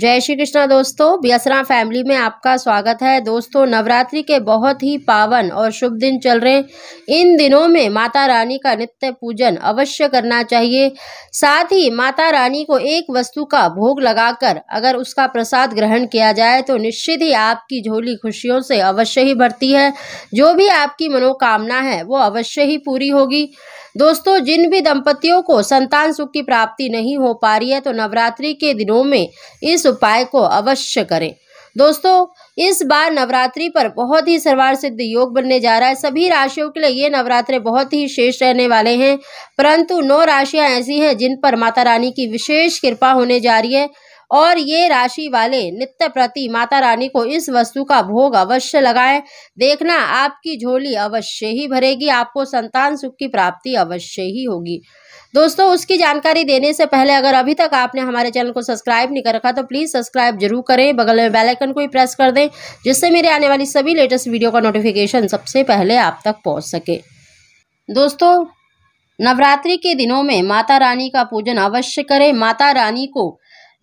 जय श्री कृष्णा दोस्तों बियसरा फैमिली में आपका स्वागत है दोस्तों नवरात्रि के बहुत ही पावन और शुभ दिन चल रहे इन दिनों में माता रानी का नित्य पूजन अवश्य करना चाहिए साथ ही माता रानी को एक वस्तु का भोग लगाकर अगर उसका प्रसाद ग्रहण किया जाए तो निश्चित ही आपकी झोली खुशियों से अवश्य ही भरती है जो भी आपकी मनोकामना है वो अवश्य ही पूरी होगी दोस्तों जिन भी दंपतियों को संतान सुख की प्राप्ति नहीं हो पा रही है तो नवरात्रि के दिनों में इस उपाय को अवश्य करें दोस्तों इस बार नवरात्रि पर बहुत ही सर्वार सिद्ध योग बनने जा रहा है सभी राशियों के लिए ये नवरात्रे बहुत ही शेष रहने वाले हैं परंतु नौ राशियां ऐसी हैं जिन पर माता रानी की विशेष कृपा होने जा रही है और ये राशि वाले नित्य प्रति माता रानी को इस वस्तु का भोग अवश्य लगाएं देखना आपकी झोली अवश्य ही भरेगी आपको संतान सुख की प्राप्ति अवश्य ही होगी दोस्तों उसकी जानकारी देने से पहले अगर अभी तक आपने हमारे चैनल को सब्सक्राइब नहीं कर रखा तो प्लीज़ सब्सक्राइब जरूर करें बगल में बेल आइकन को भी प्रेस कर दें जिससे मेरे आने वाली सभी लेटेस्ट वीडियो का नोटिफिकेशन सबसे पहले आप तक पहुंच सके दोस्तों नवरात्रि के दिनों में माता रानी का पूजन अवश्य करें माता रानी को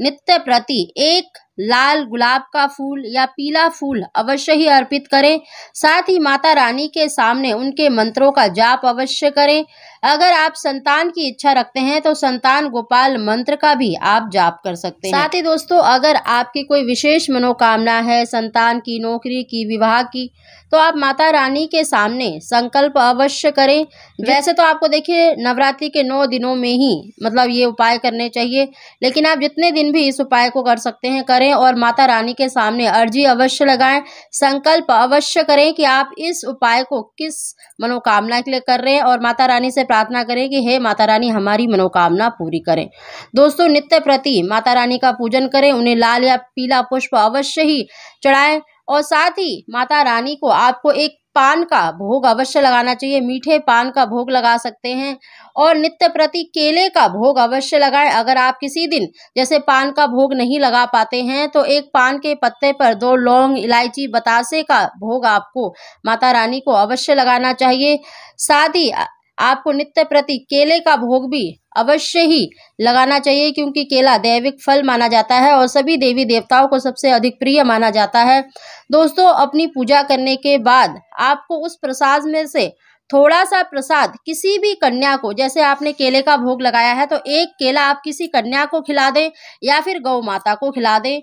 नित्य प्रति एक लाल गुलाब का फूल या पीला फूल अवश्य ही अर्पित करें साथ ही माता रानी के सामने उनके मंत्रों का जाप अवश्य करें अगर आप संतान की इच्छा रखते हैं तो संतान गोपाल मंत्र का भी आप जाप कर सकते हैं साथ ही दोस्तों अगर आपकी कोई विशेष मनोकामना है संतान की नौकरी की विवाह की तो आप माता रानी के सामने संकल्प अवश्य करें वैसे तो आपको देखिए नवरात्रि के नौ दिनों में ही मतलब ये उपाय करने चाहिए लेकिन आप जितने दिन भी इस उपाय को कर सकते हैं करें करें और माता रानी के सामने अर्जी अवश्य लगाएं संकल्प अवश्य करें कि आप इस उपाय को किस मनोकामना के लिए कर रहे हैं और माता रानी से प्रार्थना करें कि हे माता रानी हमारी मनोकामना पूरी करें दोस्तों नित्य प्रति माता रानी का पूजन करें उन्हें लाल या पीला पुष्प अवश्य ही चढ़ाएं और साथ ही माता रानी को आपको एक पान का भोग अवश्य लगाना चाहिए मीठे पान का भोग लगा सकते हैं और नित्य प्रति केले का भोग अवश्य लगाएं अगर आप किसी दिन जैसे पान का भोग नहीं लगा पाते हैं तो एक पान के पत्ते पर दो लौंग इलायची बतासे का भोग आपको माता रानी को अवश्य लगाना चाहिए साथ ही आपको नित्य प्रति केले का भोग भी अवश्य ही लगाना चाहिए क्योंकि केला दैविक फल माना जाता है और सभी देवी देवताओं को सबसे अधिक प्रिय माना जाता है दोस्तों अपनी पूजा करने के बाद आपको उस प्रसाद में से थोड़ा सा प्रसाद किसी भी कन्या को जैसे आपने केले का भोग लगाया है तो एक केला आप किसी कन्या को खिला दें या फिर गौ माता को खिला दें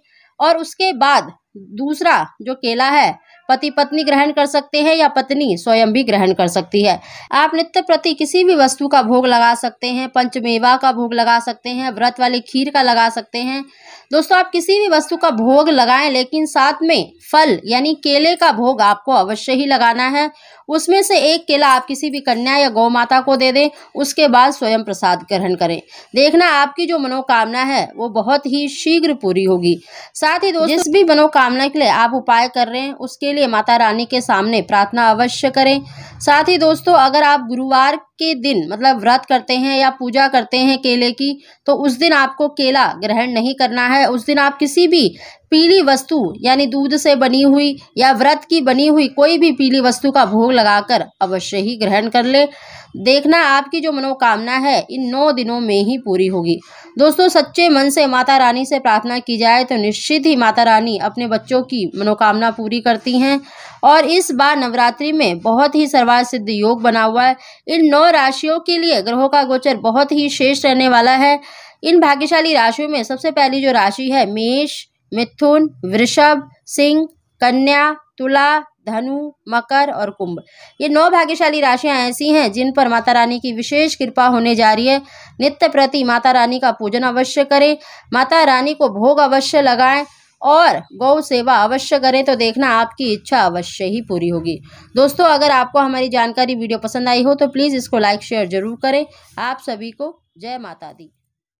और उसके बाद दूसरा जो केला है पति पत्नी ग्रहण कर सकते हैं या पत्नी स्वयं भी ग्रहण कर सकती है आप नित्य प्रति किसी भी वस्तु का भोग लगा सकते हैं पंचमेवा का भोग लगा सकते हैं व्रत वाले खीर का लगा सकते हैं दोस्तों आप किसी भी वस्तु का भोग लगाएं लेकिन साथ में फल यानी केले का भोग आपको अवश्य ही लगाना है उसमें से एक केला आप किसी भी कन्या या गौ माता को दे दें उसके बाद स्वयं प्रसाद ग्रहण करें देखना आपकी जो मनोकामना है वो बहुत ही शीघ्र पूरी होगी साथ ही दोस्तों जिस भी मनोकामना के लिए आप उपाय कर रहे हैं उसके लिए माता रानी के सामने प्रार्थना अवश्य करें साथ ही दोस्तों अगर आप गुरुवार के दिन मतलब व्रत करते हैं या पूजा करते हैं केले की तो उस दिन आपको केला ग्रहण नहीं करना है उस दिन आप किसी भी पीली वस्तु यानी दूध से बनी हुई या व्रत की बनी हुई कोई भी पीली वस्तु का भोग लगाकर अवश्य ही ग्रहण कर ले देखना आपकी जो मनोकामना है इन नौ दिनों में ही पूरी होगी दोस्तों सच्चे मन से माता रानी से प्रार्थना की जाए तो निश्चित ही माता रानी अपने बच्चों की मनोकामना पूरी करती हैं और इस बार नवरात्रि में बहुत ही सर्वा सिद्ध योग बना हुआ है इन नौ राशियों के लिए ग्रहों का गोचर बहुत ही शेष रहने वाला है इन भाग्यशाली राशियों में सबसे पहली जो राशि है मेष मिथुन वृषभ सिंह कन्या तुला धनु मकर और कुंभ ये नौ भाग्यशाली राशियां ऐसी हैं जिन पर माता रानी की विशेष कृपा होने जा रही है नित्य प्रति माता रानी का पूजन अवश्य करें माता रानी को भोग अवश्य लगाएं और गौ सेवा अवश्य करें तो देखना आपकी इच्छा अवश्य ही पूरी होगी दोस्तों अगर आपको हमारी जानकारी वीडियो पसंद आई हो तो प्लीज़ इसको लाइक शेयर जरूर करें आप सभी को जय माता दी